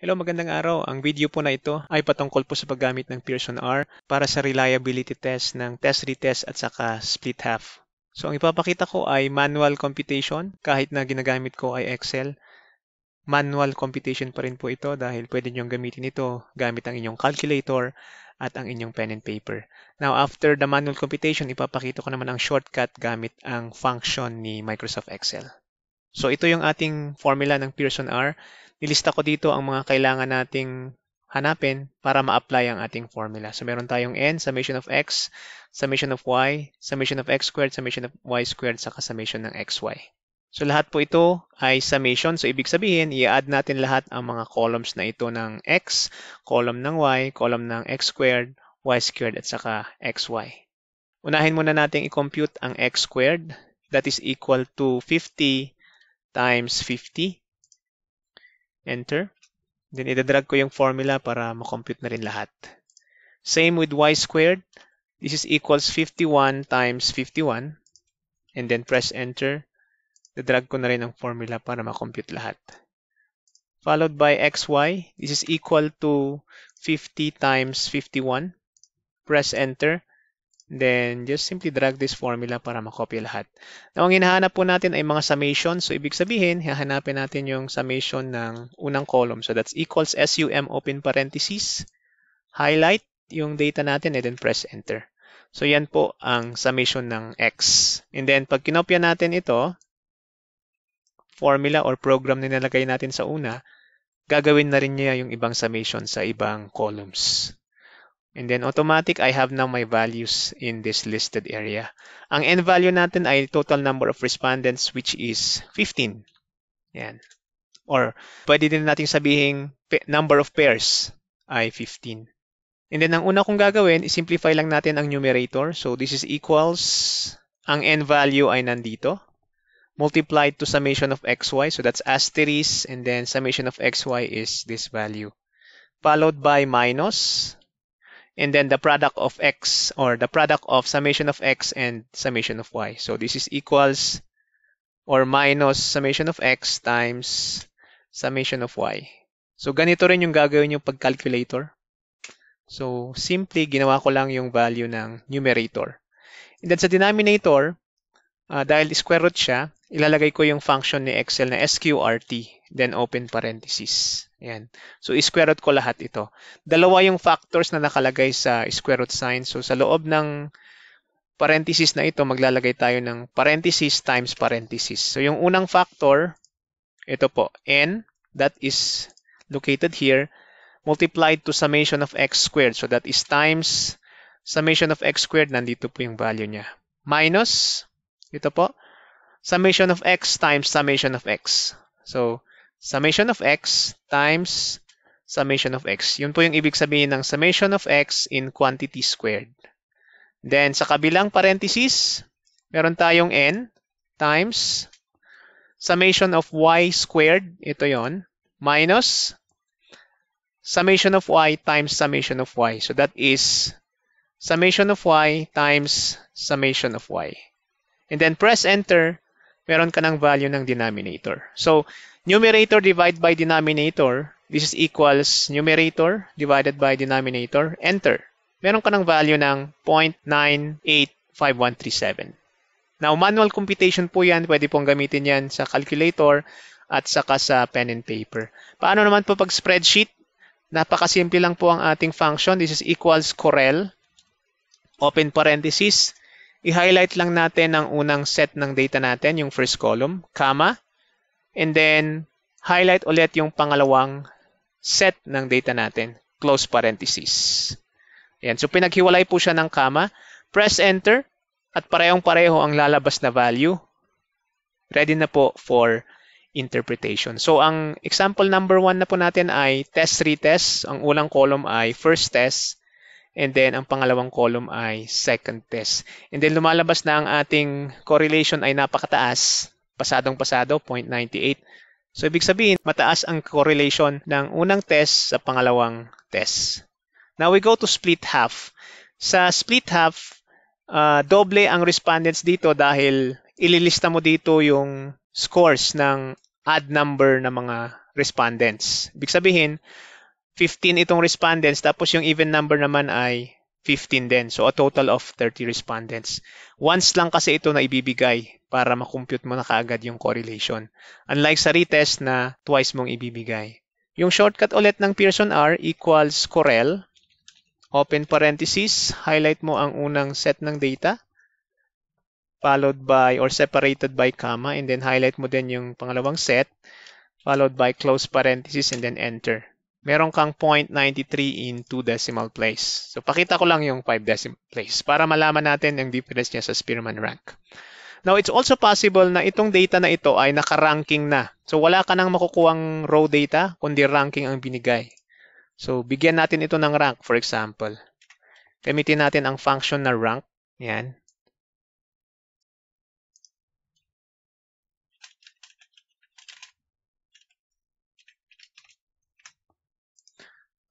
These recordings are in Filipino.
Hello, magandang araw. Ang video po na ito ay patungkol po sa paggamit ng Pearson R para sa reliability test ng test retest at saka split half. So ang ipapakita ko ay manual computation kahit na ginagamit ko ay Excel. Manual computation pa rin po ito dahil pwede niyong gamitin ito gamit ang inyong calculator at ang inyong pen and paper. Now, after the manual computation, ipapakita ko naman ang shortcut gamit ang function ni Microsoft Excel. So ito yung ating formula ng Pearson R nilista ko dito ang mga kailangan nating hanapin para ma-apply ang ating formula. So meron tayong n, summation of x, summation of y, summation of x squared, summation of y squared, saka summation ng xy. So lahat po ito ay summation. So ibig sabihin, i-add natin lahat ang mga columns na ito ng x, column ng y, column ng x squared, y squared, at saka xy. Unahin muna natin i-compute ang x squared. That is equal to 50 times 50. Enter. Then idadrag ko yung formula para makompute na rin lahat. Same with y squared. This is equals 51 times 51. And then press enter. Dadrag ko na rin ang formula para makompute lahat. Followed by xy. This is equal to 50 times 51. Press enter. Then, just simply drag this formula para makopy lahat. Now, ang hinahanap po natin ay mga summation. So, ibig sabihin, hahanapin natin yung summation ng unang column. So, that's equals SUM open parenthesis, highlight yung data natin, and then press enter. So, yan po ang summation ng X. And then, pag kinopya natin ito, formula or program na nilagay natin sa una, gagawin na rin niya yung ibang summation sa ibang columns. And then automatic, I have now my values in this listed area. Ang end value natin ay total number of respondents which is 15. Yan. Or pwede din natin sabihin number of pairs ay 15. And then ang una kong gagawin, simplify lang natin ang numerator. So this is equals, ang n value ay nandito. Multiplied to summation of xy. So that's asterisk and then summation of xy is this value. Followed by minus and then the product of x or the product of summation of x and summation of y. So this is equals or minus summation of x times summation of y. So ganito rin yung gagawin yung pag-calculator. So simply ginawa ko lang yung value ng numerator. And then sa denominator, uh, dahil square root siya, ilalagay ko yung function ni Excel na sqrt, then open parenthesis. Ayan. So, square root ko lahat ito. Dalawa yung factors na nakalagay sa square root sign. So, sa loob ng parenthesis na ito, maglalagay tayo ng parenthesis times parenthesis. So, yung unang factor, ito po, n, that is located here, multiplied to summation of x squared. So, that is times summation of x squared, nandito po yung value niya. Minus, ito po, summation of x times summation of x. So, Summation of x times summation of x. Yun po yung ibig sabihin ng summation of x in quantity squared. Then, sa kabilang parenthesis, meron tayong n times summation of y squared, ito yon minus summation of y times summation of y. So that is summation of y times summation of y. And then press enter meron ka ng value ng denominator. So, numerator divided by denominator, this is equals numerator divided by denominator, enter. Meron ka ng value ng 0.985137. Now, manual computation po yan. Pwede pong gamitin yan sa calculator at saka sa pen and paper. Paano naman po pag spreadsheet? Napakasimple lang po ang ating function. This is equals correl, open parenthesis, i-highlight lang natin ang unang set ng data natin, yung first column, comma, and then highlight ulit yung pangalawang set ng data natin, close parenthesis. Ayan, so pinaghiwalay po siya ng comma. Press enter at parehong-pareho ang lalabas na value. Ready na po for interpretation. So ang example number 1 na po natin ay test retest. Ang unang column ay first test, And then, ang pangalawang column ay second test. And then, lumalabas na ang ating correlation ay napakataas. Pasadong-pasado, 0.98. So, ibig sabihin, mataas ang correlation ng unang test sa pangalawang test. Now, we go to split half. Sa split half, uh, doble ang respondents dito dahil ililista mo dito yung scores ng odd number ng mga respondents. Ibig sabihin, 15 itong respondents tapos yung even number naman ay 15 din. So a total of 30 respondents. Once lang kasi ito na ibibigay para makompute mo na kaagad yung correlation. Unlike sa retest na twice mong ibibigay. Yung shortcut ulit ng Pearson R equals Corel. Open parenthesis, highlight mo ang unang set ng data followed by or separated by comma and then highlight mo din yung pangalawang set followed by close parenthesis and then enter meron kang 0.93 in 2 decimal place. So pakita ko lang yung 5 decimal place para malaman natin yung difference niya sa Spearman rank. Now, it's also possible na itong data na ito ay nakaranking na. So wala ka nang makukuwang raw data, kundi ranking ang binigay. So bigyan natin ito ng rank, for example. Gamitin natin ang function na rank. Yan.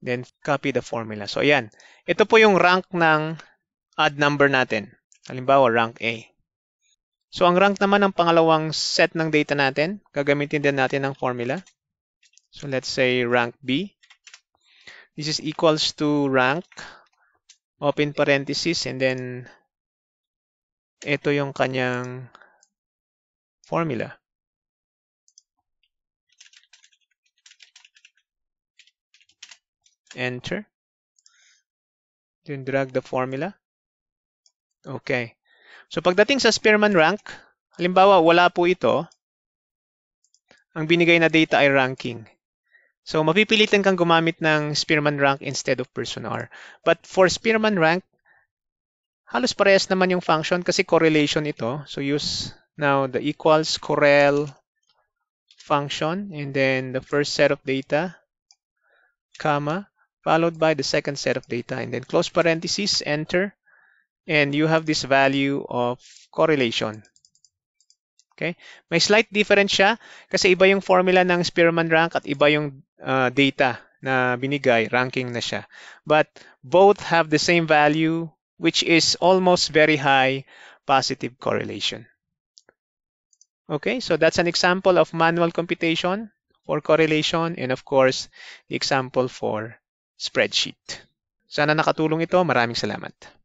Then, copy the formula. So, ayan. Ito po yung rank ng odd number natin. Halimbawa, rank A. So, ang rank naman ng pangalawang set ng data natin, gagamitin din natin ng formula. So, let's say rank B. This is equals to rank, open parenthesis, and then ito yung kanyang formula. enter then drag the formula okay so pagdating sa Spearman rank halimbawa wala po ito ang binigay na data ay ranking so mapipilitan kang gumamit ng Spearman rank instead of person R but for Spearman rank halos parehas naman yung function kasi correlation ito so use now the equals correl function and then the first set of data comma followed by the second set of data, and then close parenthesis enter, and you have this value of correlation. Okay? May slight difference siya kasi iba yung formula ng Spearman rank at iba yung uh, data na binigay, ranking na siya. But both have the same value which is almost very high positive correlation. Okay, so that's an example of manual computation for correlation and of course the example for spreadsheet. Sana nakatulong ito. Maraming salamat.